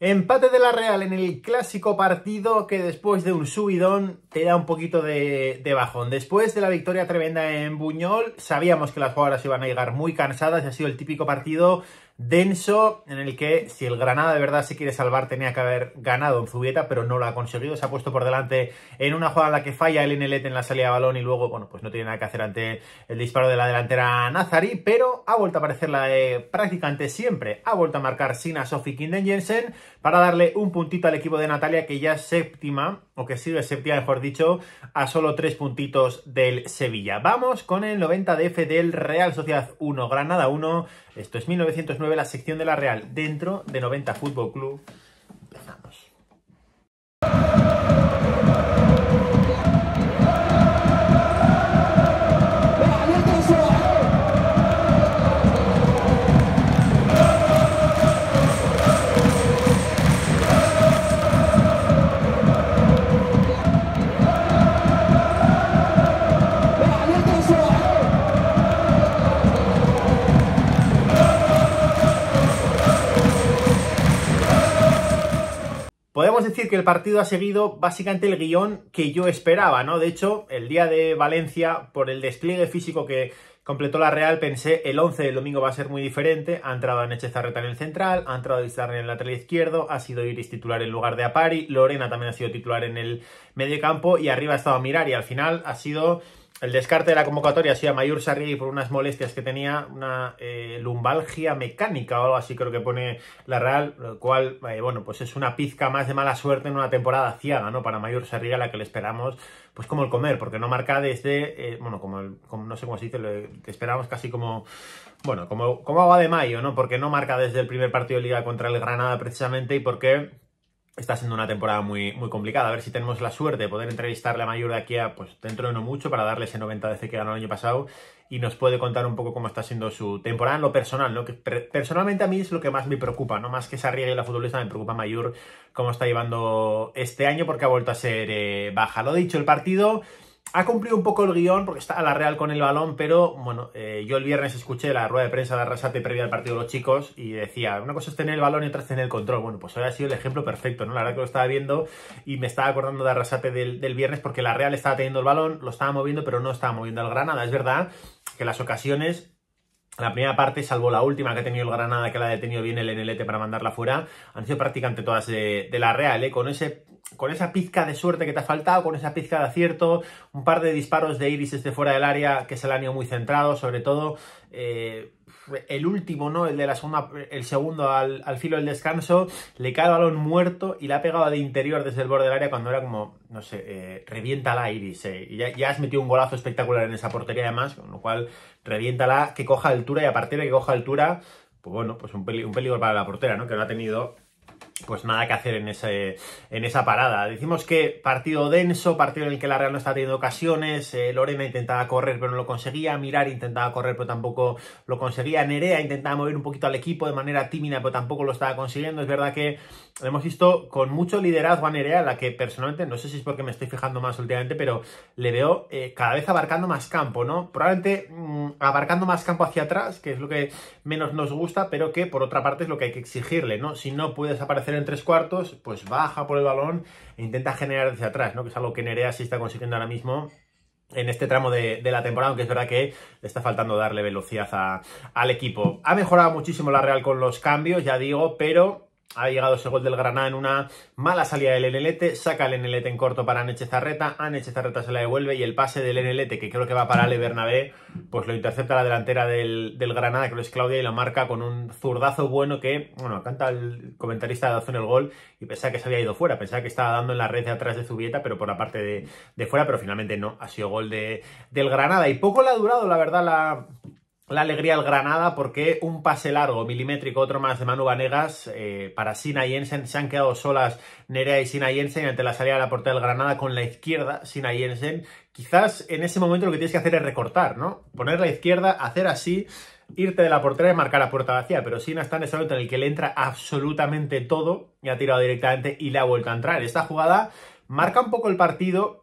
Empate de la Real en el clásico partido que después de un subidón te da un poquito de, bajón. Después de la victoria tremenda en Buñol, sabíamos que las jugadoras iban a llegar muy cansadas y ha sido el típico partido denso en el que si el Granada de verdad se quiere salvar tenía que haber ganado en Zubieta, pero no lo ha conseguido. Se ha puesto por delante en una jugada en la que falla el NLT en la salida de balón y luego, bueno, pues no tiene nada que hacer ante el disparo de la delantera Nazari, pero ha vuelto a aparecer la práctica prácticamente siempre. Ha vuelto a marcar a Sofi Kinden Jensen para darle un puntito al equipo de Natalia que ya es séptima o que sigue séptima, mejor dicho, a solo tres puntitos del Sevilla. Vamos con el 90DF del Real Sociedad 1, Granada 1. Esto es 1909, la sección de la Real dentro de 90 Fútbol Club. Empezamos. que el partido ha seguido básicamente el guión que yo esperaba, ¿no? De hecho, el día de Valencia, por el despliegue físico que completó la Real, pensé el 11 del domingo va a ser muy diferente. Ha entrado en Echezarreta en el central, ha entrado Izarri en el lateral izquierdo, ha sido Iris titular en lugar de Apari, Lorena también ha sido titular en el mediocampo y arriba ha estado Mirar y al final ha sido el descarte de la convocatoria sí a Mayur Sarri por unas molestias que tenía, una eh, lumbalgia mecánica o algo así creo que pone la Real, lo cual, eh, bueno, pues es una pizca más de mala suerte en una temporada ciega, ¿no? Para Mayur Sarri a la que le esperamos, pues como el comer, porque no marca desde, eh, bueno, como, el, no sé cómo se dice, le esperamos casi como, bueno, como, como agua de mayo, ¿no? Porque no marca desde el primer partido de Liga contra el Granada precisamente y porque está siendo una temporada muy, muy complicada. A ver si tenemos la suerte de poder entrevistarle a Mayur de aquí a, pues, dentro de no mucho para darle ese 90 de que ganó el año pasado y nos puede contar un poco cómo está siendo su temporada en lo personal, ¿no? Que personalmente a mí es lo que más me preocupa, ¿no? Más que se y la futbolista, me preocupa Mayur cómo está llevando este año porque ha vuelto a ser eh, baja. Lo dicho, el partido ha cumplido un poco el guión porque está la real con el balón, pero bueno, eh, yo el viernes escuché la rueda de prensa de Arrasate previa al partido de los chicos y decía, una cosa es tener el balón y otra es tener el control. Bueno, pues hoy ha sido el ejemplo perfecto, ¿no? La verdad que lo estaba viendo y me estaba acordando de Arrasate del, del viernes porque la real estaba teniendo el balón, lo estaba moviendo, pero no estaba moviendo al granada. Es verdad que las ocasiones la primera parte, salvo la última que ha tenido el Granada, que la ha detenido bien el Enelete para mandarla fuera, han sido prácticamente todas de, la Real, ¿eh? con, ese, con esa pizca de suerte que te ha faltado, con esa pizca de acierto, un par de disparos de Iris desde fuera del área que se le han ido muy centrado, sobre todo eh, el último, ¿no? El de la segunda, el segundo al, al filo del descanso, le cae el balón muerto y la ha pegado de interior desde el borde del área cuando era como no sé, eh, revienta la Iris. Eh, y Ya, ya, has metido un golazo espectacular en esa portería, además, con lo cual, revienta la, que coja altura y a partir de que coja altura, pues bueno, pues un, un peligro para la portera, ¿no? Que no ha tenido pues nada que hacer en, ese, en esa parada. Decimos que partido denso, partido en el que la Real no está teniendo ocasiones, eh, Lorena intentaba correr pero no lo conseguía, Mirar intentaba correr pero tampoco lo conseguía, Nerea intentaba mover un poquito al equipo de manera tímida pero tampoco lo estaba consiguiendo. Es verdad que hemos visto con mucho liderazgo a Nerea, la que personalmente, no sé si es porque me estoy fijando más últimamente, pero le veo eh, cada vez abarcando más campo, ¿no? Probablemente mm, abarcando más campo hacia atrás, que es lo que menos nos gusta, pero que por otra parte es lo que hay que exigirle, ¿no? Si no puedes aparecer en tres cuartos, pues baja por el balón e intenta generar hacia atrás, ¿no? Que es algo que Nerea sí está consiguiendo ahora mismo en este tramo de, la temporada, aunque es verdad que le está faltando darle velocidad al equipo. Ha mejorado muchísimo la Real con los cambios, ya digo, pero ha llegado ese gol del Granada en una mala salida del Enelete, saca el Enelete en corto para Zarreta, Aneche Zarreta se la devuelve y el pase del Enelete, que creo que va para Ale Bernabé, pues lo intercepta la delantera del, del Granada, que es Claudia, y lo marca con un zurdazo bueno que, bueno, canta el comentarista de en el gol y pensaba que se había ido fuera, pensaba que estaba dando en la red de atrás de Zubieta, pero por la parte de, fuera, pero finalmente no, ha sido gol del Granada. Y poco le ha durado, la verdad, la, la alegría al Granada porque un pase largo, milimétrico, otro más de Manu Vanegas eh, para Sina Jensen. Se han quedado solas Nerea y Sina Jensen ante la salida de la portería del Granada con la izquierda Sina Jensen. Quizás en ese momento lo que tienes que hacer es recortar, ¿no? Poner la izquierda, hacer así, irte de la portería y marcar la puerta vacía. Pero Sina está en ese momento en el que le entra absolutamente todo y ha tirado directamente y le ha vuelto a entrar. Esta jugada marca un poco el partido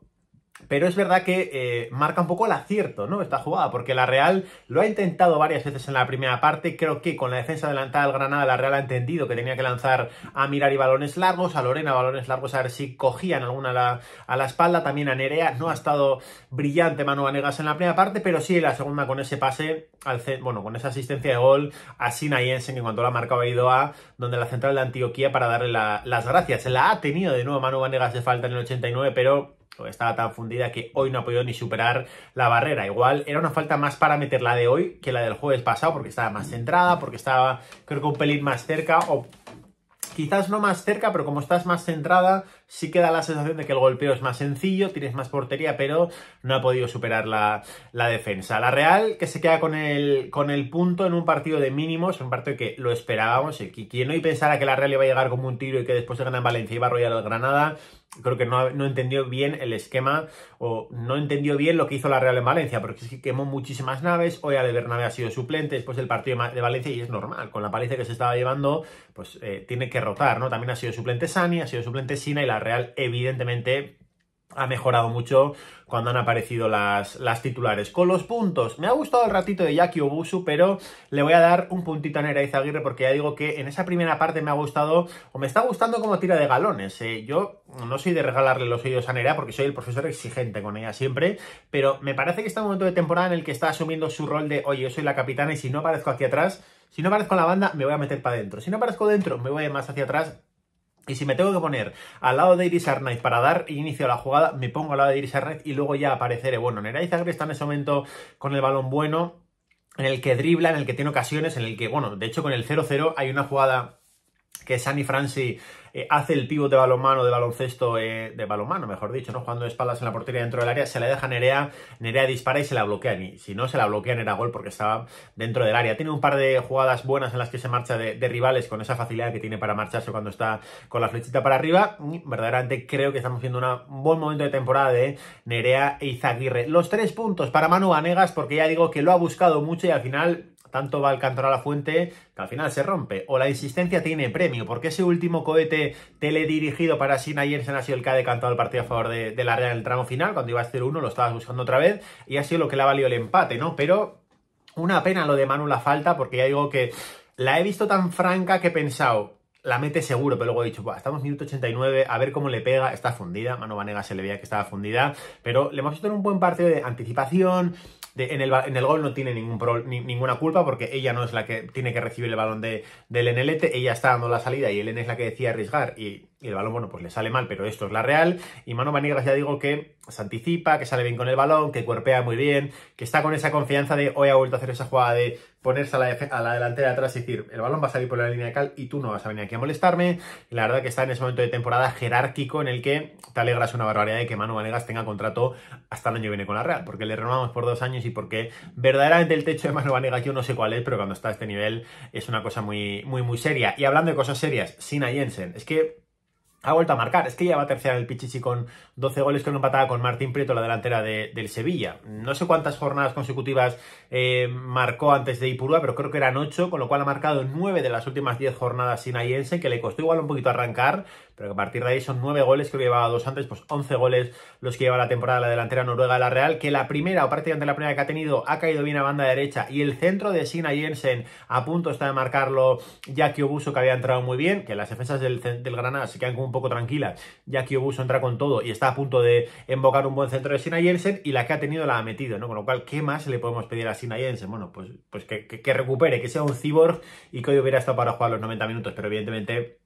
pero es verdad que eh, marca un poco el acierto, ¿no? Esta jugada, porque la Real lo ha intentado varias veces en la primera parte. Creo que con la defensa adelantada del Granada, la Real ha entendido que tenía que lanzar a Mirar y balones largos, a Lorena balones largos, a ver si cogían alguna a la, espalda. También a Nerea no ha estado brillante Manu Vanegas en la primera parte, pero sí en la segunda con ese pase, bueno, con esa asistencia de gol a Sina Jensen, que cuando la marca marcado ido a donde la central de Antioquía para darle las gracias. La ha tenido de nuevo Manu Vanegas de falta en el 89, pero estaba tan fundida que hoy no ha podido ni superar la barrera. Igual era una falta más para meter la de hoy que la del jueves pasado, porque estaba más centrada, porque estaba creo que un pelín más cerca, o quizás no más cerca, pero como estás más centrada, sí que da la sensación de que el golpeo es más sencillo, tienes más portería, pero no ha podido superar la, defensa. La Real, que se queda con el, con el punto en un partido de mínimos, un partido que lo esperábamos, y quien hoy pensara que la Real iba a llegar como un tiro y que después de ganar Valencia iba a arrollar al Granada, creo que no, entendió bien el esquema o no entendió bien lo que hizo la Real en Valencia, porque quemó muchísimas naves, hoy Ale Bernabé ha sido suplente después del partido de Valencia y es normal, con la paliza que se estaba llevando, pues eh, tiene que rotar, ¿no? También ha sido suplente Sani, ha sido suplente Sina y la Real evidentemente ha mejorado mucho cuando han aparecido las, las, titulares. Con los puntos, me ha gustado el ratito de Yaki Obusu, pero le voy a dar un puntito a Nera Izaguirre porque ya digo que en esa primera parte me ha gustado, o me está gustando como tira de galones. ¿eh? Yo no soy de regalarle los oídos a Nera porque soy el profesor exigente con ella siempre, pero me parece que está un momento de temporada en el que está asumiendo su rol de, oye, yo soy la capitana y si no aparezco aquí atrás, si no aparezco en la banda, me voy a meter para adentro. Si no aparezco dentro, me voy más hacia atrás y si me tengo que poner al lado de Iris Arnaiz para dar inicio a la jugada, me pongo al lado de Iris Arnaiz y luego ya apareceré. Bueno, Nerai Zagre está en ese momento con el balón bueno, en el que dribla, en el que tiene ocasiones, en el que, bueno, de hecho con el 0-0 hay una jugada que Sani Franci eh, hace el pívot de balonmano, de baloncesto, eh, de balonmano, mejor dicho, ¿no? Jugando espaldas en la portería dentro del área, se la deja Nerea, Nerea dispara y se la bloquea, Y si no se la bloquean era gol porque estaba dentro del área. Tiene un par de jugadas buenas en las que se marcha de, rivales con esa facilidad que tiene para marcharse cuando está con la flechita para arriba. Y verdaderamente creo que estamos viendo un buen momento de temporada de Nerea e Izaguirre. Los tres puntos para Manu Vanegas porque ya digo que lo ha buscado mucho y al final tanto va el cantor a la fuente que al final se rompe. O la insistencia tiene premio, porque ese último cohete teledirigido para Sina Jensen ha sido el que ha decantado el partido a favor de, la Real en el tramo final. Cuando iba a ser uno lo estabas buscando otra vez y ha sido lo que le ha valido el empate, ¿no? Pero una pena lo de Manu la falta, porque ya digo que la he visto tan franca que he pensado, la mete seguro, pero luego he dicho, estamos minuto 89, a ver cómo le pega, está fundida, Mano Vanega se le veía que estaba fundida, pero le hemos hecho en un buen partido de anticipación, en, el, gol no tiene ningún ninguna culpa porque ella no es la que tiene que recibir el balón de, del Enelete, ella está dando la salida y el en es la que decía arriesgar y y el balón, bueno, pues le sale mal, pero esto es la real. Y Manu Vanegas ya digo que se anticipa, que sale bien con el balón, que cuerpea muy bien, que está con esa confianza de hoy ha vuelto a hacer esa jugada de ponerse a la, delantera atrás y decir, el balón va a salir por la línea de cal y tú no vas a venir aquí a molestarme. la verdad que está en ese momento de temporada jerárquico en el que te alegras una barbaridad de que Manu Vanegas tenga contrato hasta el año que viene con la Real, porque le renovamos por dos años y porque verdaderamente el techo de Manu Vanegas yo no sé cuál es, pero cuando está a este nivel es una cosa muy, muy, muy seria. Y hablando de cosas serias, Sina Jensen, es que ha vuelto a marcar. Es que ya va tercera el Pichichi con 12 goles, que no empataba con Martín Prieto, la delantera del Sevilla. No sé cuántas jornadas consecutivas eh, marcó antes de Ipurúa, pero creo que eran 8, con lo cual ha marcado 9 de las últimas 10 jornadas sinayense, que le costó igual un poquito arrancar, pero que a partir de ahí son 9 goles, que llevaba dos antes, pues 11 goles los que lleva la temporada la delantera noruega de la Real, que la primera, o prácticamente la primera que ha tenido, ha caído bien a banda derecha, y el centro de Sina a punto está de marcarlo Jackie Obuso, que había entrado muy bien, que las defensas del, del Granada se quedan con poco tranquila, ya que Obuso entra con todo y está a punto de invocar un buen centro de Sina Jensen y la que ha tenido la ha metido, ¿no? Con lo cual, ¿qué más le podemos pedir a Sina Jensen? Bueno, pues, pues que, recupere, que sea un cyborg y que hoy hubiera estado para jugar los 90 minutos, pero evidentemente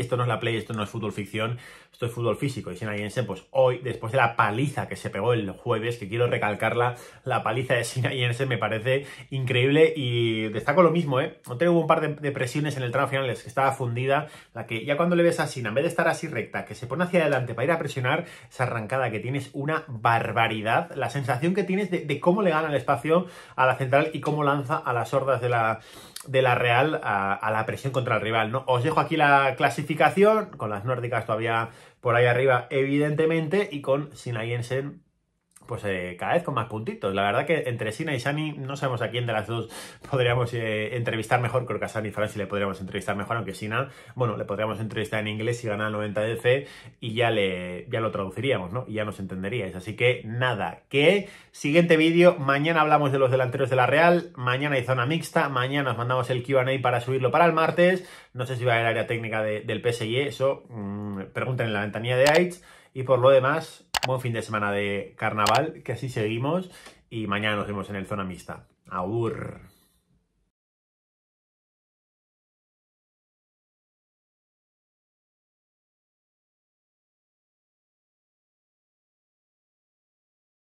esto no es la Play, esto no es fútbol ficción, esto es fútbol físico. Y Jensen, pues hoy, después de la paliza que se pegó el jueves, que quiero recalcarla, la paliza de Jensen me parece increíble y destaco lo mismo, ¿eh? no hubo un par de, presiones en el tramo final, es que estaba fundida, la que ya cuando le ves a Sina, en vez de estar así recta, que se pone hacia adelante para ir a presionar, esa arrancada que tienes una barbaridad, la sensación que tienes de, de cómo le gana el espacio a la central y cómo lanza a las hordas de la de la Real a, la presión contra el rival, ¿no? Os dejo aquí la clasificación, con las nórdicas todavía por ahí arriba, evidentemente, y con Sinayensen pues eh, cada vez con más puntitos. La verdad que entre Sina y Sani no sabemos a quién de las dos podríamos eh, entrevistar mejor. Creo que a Sani Franci le podríamos entrevistar mejor, aunque Sina, bueno, le podríamos entrevistar en inglés si el 90 DC y ya, le, lo traduciríamos, ¿no? Y ya nos entenderíais. Así que nada, que siguiente vídeo. Mañana hablamos de los delanteros de la Real, mañana hay zona mixta, mañana os mandamos el QA para subirlo para el martes. No sé si va a haber área técnica del PSG, eso mm, pregunten en la ventanilla de AIDS. Y por lo demás, Buen fin de semana de carnaval, que así seguimos. Y mañana nos vemos en el Zona Mixta. ¡Aur!